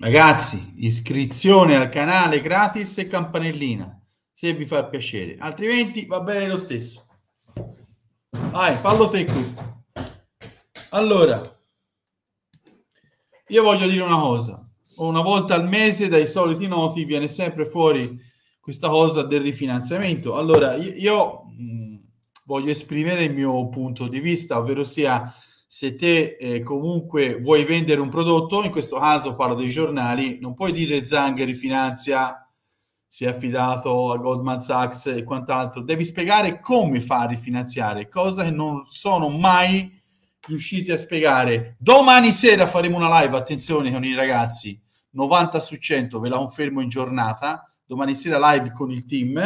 Ragazzi, iscrizione al canale gratis e campanellina, se vi fa piacere. Altrimenti va bene lo stesso. Vai, fallo te questo. Allora, io voglio dire una cosa. Una volta al mese dai soliti noti viene sempre fuori questa cosa del rifinanziamento. Allora, io, io mm, mh, voglio esprimere il mio punto di vista, ovvero sia se te eh, comunque vuoi vendere un prodotto, in questo caso parlo dei giornali, non puoi dire Zangher rifinanzia, si è affidato a Goldman Sachs e quant'altro, devi spiegare come fa a rifinanziare, cosa che non sono mai riusciti a spiegare. Domani sera faremo una live, attenzione con i ragazzi, 90 su 100, ve la confermo in giornata, domani sera live con il team,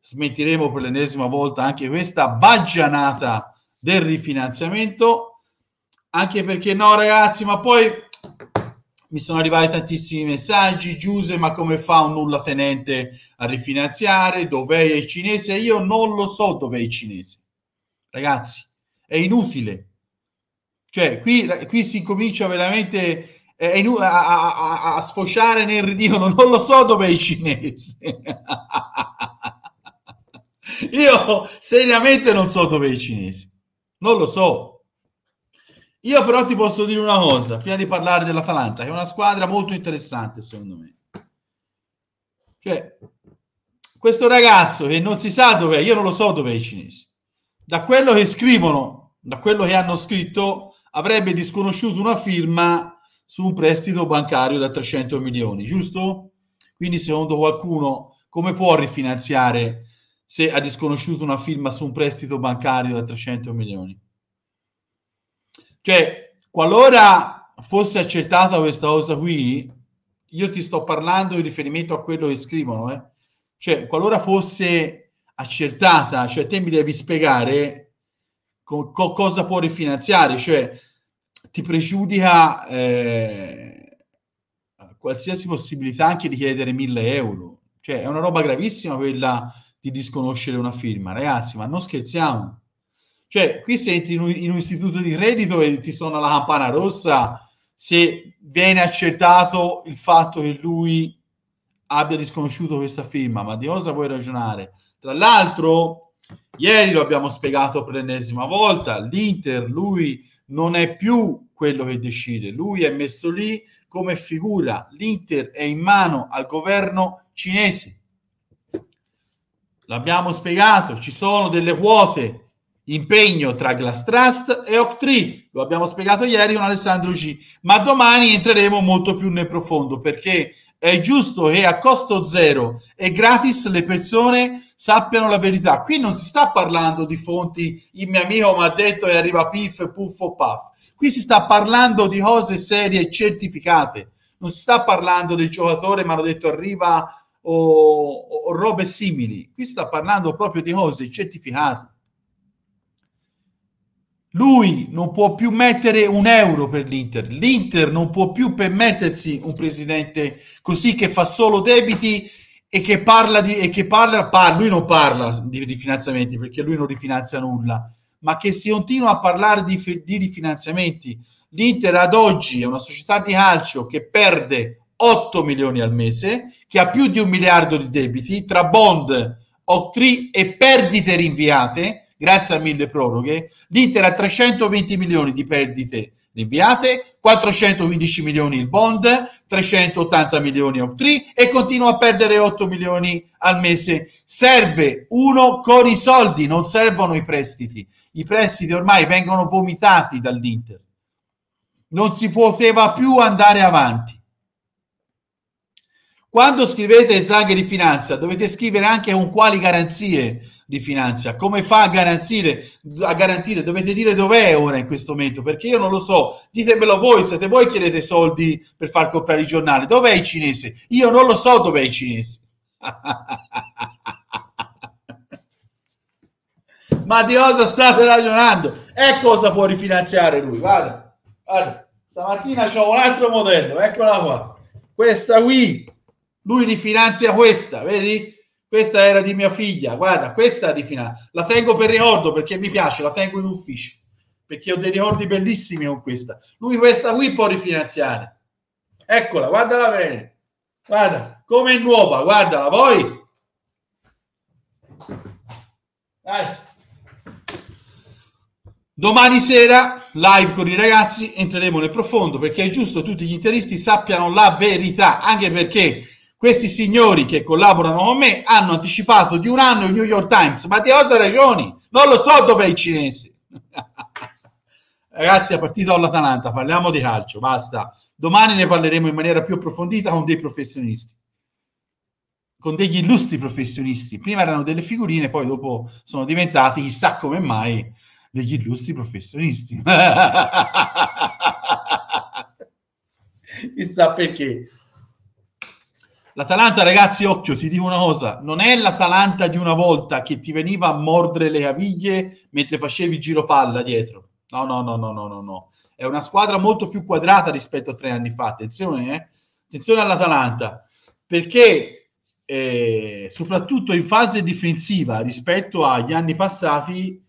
smentiremo per l'ennesima volta anche questa baggianata del rifinanziamento anche perché no ragazzi, ma poi mi sono arrivati tantissimi messaggi, Giuse, ma come fa un nulla tenente a rifinanziare? Dov'è il cinese? Io non lo so dov'è il cinese. Ragazzi, è inutile. Cioè, qui, qui si comincia veramente eh, a, a, a, sfociare nel ridicolo. Non lo so dov'è il cinese. Io seriamente non so dov'è il cinese. Non lo so. Io però ti posso dire una cosa, prima di parlare dell'Atalanta, che è una squadra molto interessante secondo me. Cioè, questo ragazzo che non si sa dov'è, io non lo so dov'è i cinesi, da quello che scrivono, da quello che hanno scritto, avrebbe disconosciuto una firma su un prestito bancario da 300 milioni, giusto? Quindi secondo qualcuno come può rifinanziare se ha disconosciuto una firma su un prestito bancario da 300 milioni? Cioè, qualora fosse accettata questa cosa qui, io ti sto parlando in riferimento a quello che scrivono, eh? cioè, qualora fosse accertata, cioè te mi devi spiegare co- co- cosa può rifinanziare, cioè ti pregiudica eh, qualsiasi possibilità anche di chiedere 1000 euro, cioè è una roba gravissima quella di disconoscere una firma, ragazzi, ma non scherziamo. Cioè, qui se in un, in un istituto di credito e ti suona la campana rossa se viene accertato il fatto che lui abbia disconosciuto questa firma, ma di cosa vuoi ragionare? Tra l'altro, ieri lo abbiamo spiegato per l'ennesima volta, l'Inter, lui non è più quello che decide, lui è messo lì come figura, l'Inter è in mano al governo cinese. L'abbiamo spiegato, ci sono delle quote Impegno tra Glass Trust e oak lo abbiamo spiegato ieri con Alessandro G, ma domani entreremo molto più nel profondo perché è giusto che a costo zero e gratis le persone sappiano la verità. Qui non si sta parlando di fonti, il mio amico mi ha detto e arriva pif, puff o puff. Qui si sta parlando di cose serie e certificate. Non si sta parlando del giocatore, mi hanno detto arriva o, o, o robe simili. Qui si sta parlando proprio di cose certificate lui non può più mettere un euro per l'Inter, l'Inter non può più permettersi un presidente così che fa solo debiti e che parla di... E che parla, parla, lui non parla di rifinanziamenti perché lui non rifinanzia nulla, ma che si continua a parlare di, di rifinanziamenti. L'Inter ad oggi è una società di calcio che perde 8 milioni al mese, che ha più di un miliardo di debiti tra bond, octrì e perdite rinviate grazie a mille proroghe, l'Inter ha 320 milioni di perdite rinviate, 415 milioni il bond, 380 milioni opt e continua a perdere 8 milioni al mese. Serve uno con i soldi, non servono i prestiti. I prestiti ormai vengono vomitati dall'Inter. Non si poteva più andare avanti. Quando scrivete Inzaghi di finanza, dovete scrivere anche con quali garanzie di finanza, come fa a garantire, a garantire, dovete dire dov'è ora in questo momento, perché io non lo so, ditemelo voi, siete voi che chiedete soldi per far comprare i giornali, dov'è il cinese? Io non lo so dov'è il cinese. Ma di cosa state ragionando? E cosa può rifinanziare lui? Guarda, guarda, stamattina c'ho un altro modello, eccola qua, questa qui lui rifinanzia questa, vedi? Questa era di mia figlia, guarda, questa rifinanzia. La tengo per ricordo perché mi piace, la tengo in ufficio, perché ho dei ricordi bellissimi con questa. Lui questa qui può rifinanziare. Eccola, guardala bene. Guarda, come è nuova, guardala, voi. Dai. Domani sera, live con i ragazzi, entreremo nel profondo perché è giusto che tutti gli interisti sappiano la verità, anche perché questi signori che collaborano con me hanno anticipato di un anno il New York Times. Ma di cosa ragioni? Non lo so dove è il cinese. Ragazzi, è partito all'Atalanta, parliamo di calcio, basta. Domani ne parleremo in maniera più approfondita con dei professionisti, con degli illustri professionisti. Prima erano delle figurine, poi dopo sono diventati, chissà come mai, degli illustri professionisti. chissà perché. L'Atalanta, ragazzi, occhio, ti dico una cosa, non è l'Atalanta di una volta che ti veniva a mordere le caviglie mentre facevi giro palla dietro. No, no, no, no, no, no, no. È una squadra molto più quadrata rispetto a tre anni fa. Attenzione, eh? Attenzione all'Atalanta, perché eh, soprattutto in fase difensiva rispetto agli anni passati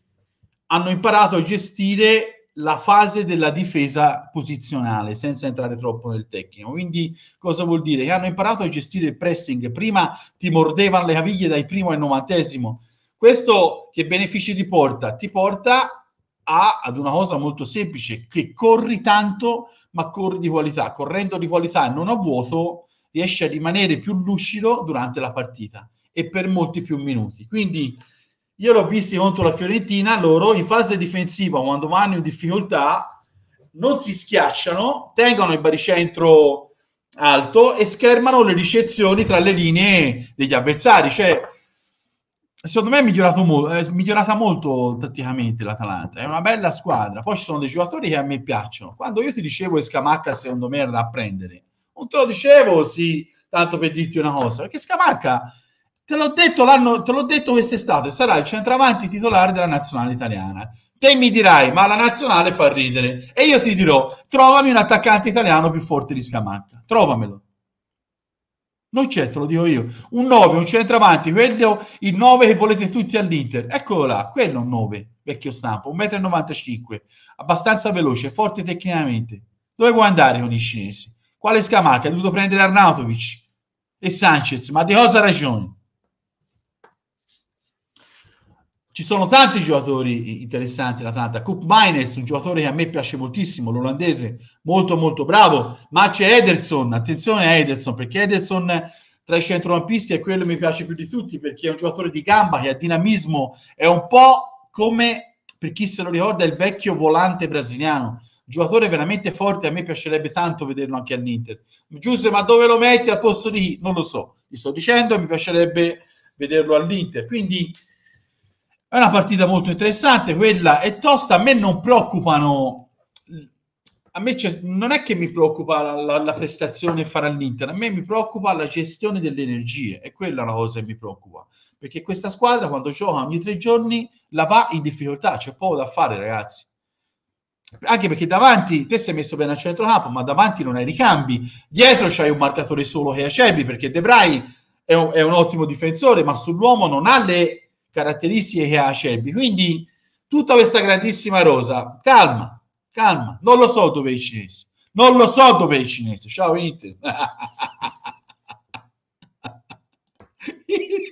hanno imparato a gestire la fase della difesa posizionale, senza entrare troppo nel tecnico. Quindi cosa vuol dire? Che hanno imparato a gestire il pressing, prima ti mordevano le caviglie dai primo al novantesimo. Questo che benefici ti porta? Ti porta a, ad una cosa molto semplice, che corri tanto ma corri di qualità. Correndo di qualità e non a vuoto riesci a rimanere più lucido durante la partita e per molti più minuti. Quindi io l'ho visto contro la Fiorentina, loro in fase difensiva, quando vanno in difficoltà, non si schiacciano, tengono il baricentro alto e schermano le ricezioni tra le linee degli avversari. Cioè, secondo me è, mo- è migliorata molto tatticamente l'Atalanta. È una bella squadra. Poi ci sono dei giocatori che a me piacciono. Quando io ti dicevo che Scamacca, secondo me, era da prendere, non te lo dicevo sì, tanto per dirti una cosa, perché Scamacca Te l'ho detto, l'anno, te l'ho detto quest'estate, sarà il centravanti titolare della nazionale italiana. Te mi dirai, ma la nazionale fa ridere. E io ti dirò, trovami un attaccante italiano più forte di Scamacca. Trovamelo. Non c'è, te lo dico io. Un 9, un centravanti, quello, il 9 che volete tutti all'Inter. Eccolo là, quello è un 9, vecchio stampo, 1,95 m, abbastanza veloce, forte tecnicamente. Dove vuoi andare con i cinesi? Quale Scamacca? Hai dovuto prendere Arnautovic e Sanchez, ma di cosa ragioni? Ci sono tanti giocatori interessanti l'Atalanta. Cook Miners, un giocatore che a me piace moltissimo, l'olandese, molto molto bravo, ma c'è Ederson, attenzione a Ederson, perché Ederson tra i centrocampisti è quello che mi piace più di tutti, perché è un giocatore di gamba che ha dinamismo, è un po' come, per chi se lo ricorda, il vecchio volante brasiliano. Giocatore veramente forte, a me piacerebbe tanto vederlo anche all'Inter. Giuseppe, ma dove lo metti al posto di chi? Non lo so, gli sto dicendo, mi piacerebbe vederlo all'Inter. Quindi è una partita molto interessante, quella è tosta. A me non preoccupano. A me non è che mi preoccupa la, la, la prestazione fare all'Inter, a me mi preoccupa la gestione delle energie, è quella la cosa che mi preoccupa. Perché questa squadra, quando gioca ogni tre giorni, la va in difficoltà, c'è poco da fare, ragazzi anche perché davanti te sei messo bene a centrocampo ma davanti non hai ricambi dietro c'hai un marcatore solo che è Acerbi perché De Vrij è un, è un ottimo difensore ma sull'uomo non ha le caratteristiche che ha Acerbi. Quindi tutta questa grandissima rosa, calma, calma, non lo so dove è il cinese, non lo so dove è il cinese, ciao Inter.